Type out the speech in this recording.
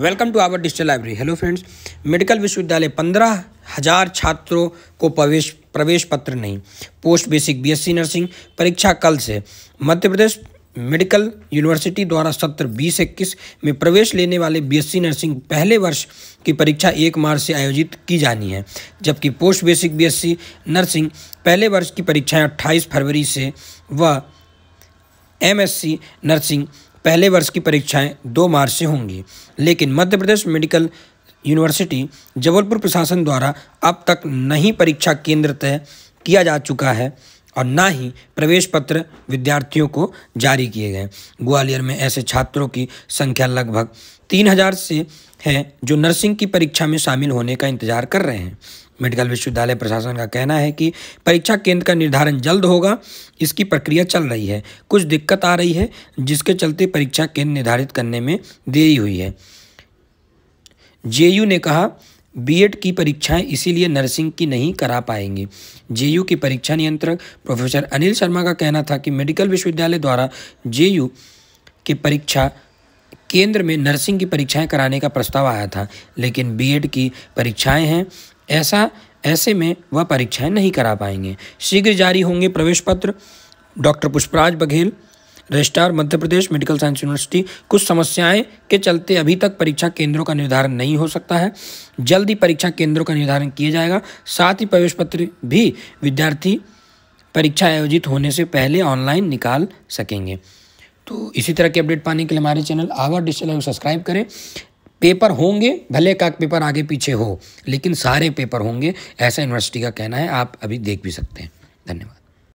welcome to our digital library hello friends medical विश्वविद्यालय पंद्रह हजार छात्रों को प्रवेश प्रवेश पत्र नहीं पोस्ट बेसिक बीएससी नर्सिंग परीक्षा कल से मध्य प्रदेश मेडिकल यूनिवर्सिटी द्वारा सत्र बीस इक्कीस में प्रवेश लेने वाले बीएससी नर्सिंग पहले वर्ष की परीक्षा एक मार्च से आयोजित की जानी है जबकि पोस्ट बेसिक बीएससी नर्सिंग पहले वर्ष की परीक्षाएं अट्ठाईस फरवरी से व एमएससी नर्सिंग पहले वर्ष की परीक्षाएं दो मार्च से होंगी लेकिन मध्य प्रदेश मेडिकल यूनिवर्सिटी जबलपुर प्रशासन द्वारा अब तक नहीं परीक्षा केंद्र तय किया जा चुका है और ना ही प्रवेश पत्र विद्यार्थियों को जारी किए गए ग्वालियर में ऐसे छात्रों की संख्या लगभग तीन हज़ार से हैं जो नर्सिंग की परीक्षा में शामिल होने का इंतजार कर रहे हैं मेडिकल विश्वविद्यालय प्रशासन का कहना है कि परीक्षा केंद्र का निर्धारण जल्द होगा इसकी प्रक्रिया चल रही है कुछ दिक्कत आ रही है जिसके चलते परीक्षा केंद्र निर्धारित करने में देरी हुई है जे ने कहा बीएड की परीक्षाएं इसीलिए नर्सिंग की नहीं करा पाएंगी जेयू की परीक्षा नियंत्रक प्रोफेसर अनिल शर्मा का कहना था कि मेडिकल विश्वविद्यालय द्वारा जेयू की परीक्षा केंद्र में नर्सिंग की परीक्षाएं कराने का प्रस्ताव आया था लेकिन बीएड की परीक्षाएं हैं ऐसा ऐसे में वह परीक्षाएं नहीं करा पाएंगे शीघ्र जारी होंगे प्रवेश पत्र doctor Pushpraj Baghel registrar Madhya Pradesh medical science university कुछ समस्याएं के चलते अभी तक परीक्षा केंद्रों का निर्धारण नहीं हो सकता है जल्द ही परीक्षा केंद्रों का निर्धारण किया जाएगा साथ ही प्रवेश पत्र भी विद्यार्थी परीक्षा आयोजित होने से पहले ऑनलाइन निकाल सकेंगे तो इसी तरह के अपडेट पाने के लिए हमारे चैनल आवर डिजिटल को सब्सक्राइब करें पेपर होंगे भले का पेपर आगे पीछे हो लेकिन सारे पेपर होंगे ऐसा यूनिवर्सिटी का कहना है आप अभी देख भी सकते हैं धन्यवाद